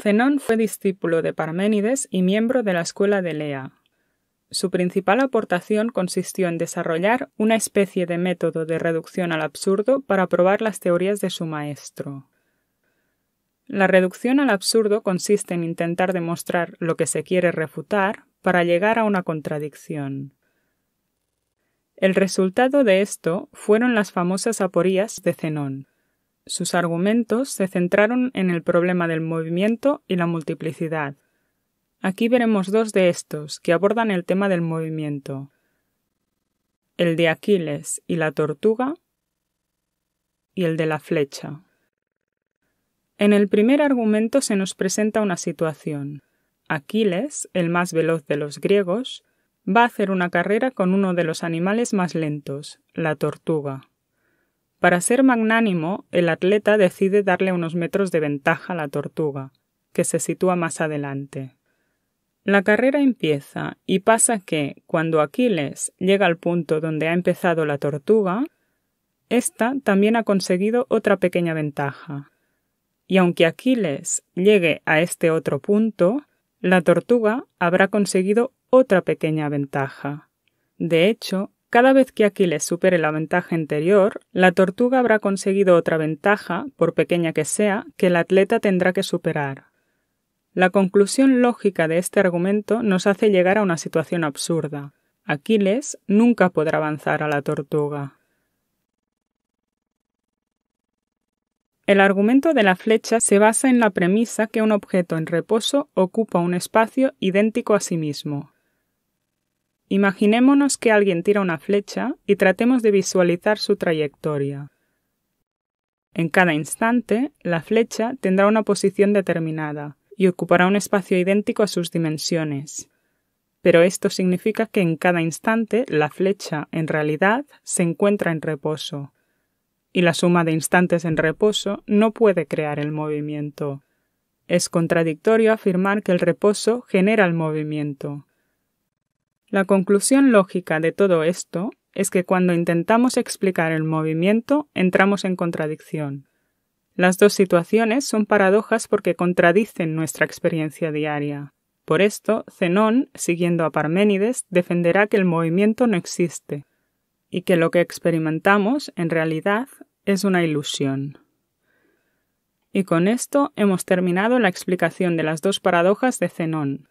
Zenón fue discípulo de Parménides y miembro de la escuela de Lea. Su principal aportación consistió en desarrollar una especie de método de reducción al absurdo para probar las teorías de su maestro. La reducción al absurdo consiste en intentar demostrar lo que se quiere refutar para llegar a una contradicción. El resultado de esto fueron las famosas aporías de Zenón, sus argumentos se centraron en el problema del movimiento y la multiplicidad. Aquí veremos dos de estos que abordan el tema del movimiento. El de Aquiles y la tortuga y el de la flecha. En el primer argumento se nos presenta una situación. Aquiles, el más veloz de los griegos, va a hacer una carrera con uno de los animales más lentos, la tortuga. Para ser magnánimo, el atleta decide darle unos metros de ventaja a la tortuga, que se sitúa más adelante. La carrera empieza y pasa que, cuando Aquiles llega al punto donde ha empezado la tortuga, ésta también ha conseguido otra pequeña ventaja. Y aunque Aquiles llegue a este otro punto, la tortuga habrá conseguido otra pequeña ventaja. De hecho, cada vez que Aquiles supere la ventaja anterior, la tortuga habrá conseguido otra ventaja, por pequeña que sea, que el atleta tendrá que superar. La conclusión lógica de este argumento nos hace llegar a una situación absurda. Aquiles nunca podrá avanzar a la tortuga. El argumento de la flecha se basa en la premisa que un objeto en reposo ocupa un espacio idéntico a sí mismo, Imaginémonos que alguien tira una flecha y tratemos de visualizar su trayectoria. En cada instante, la flecha tendrá una posición determinada y ocupará un espacio idéntico a sus dimensiones. Pero esto significa que en cada instante la flecha, en realidad, se encuentra en reposo. Y la suma de instantes en reposo no puede crear el movimiento. Es contradictorio afirmar que el reposo genera el movimiento, la conclusión lógica de todo esto es que cuando intentamos explicar el movimiento entramos en contradicción. Las dos situaciones son paradojas porque contradicen nuestra experiencia diaria. Por esto, Zenón, siguiendo a Parménides, defenderá que el movimiento no existe y que lo que experimentamos, en realidad, es una ilusión. Y con esto hemos terminado la explicación de las dos paradojas de Zenón.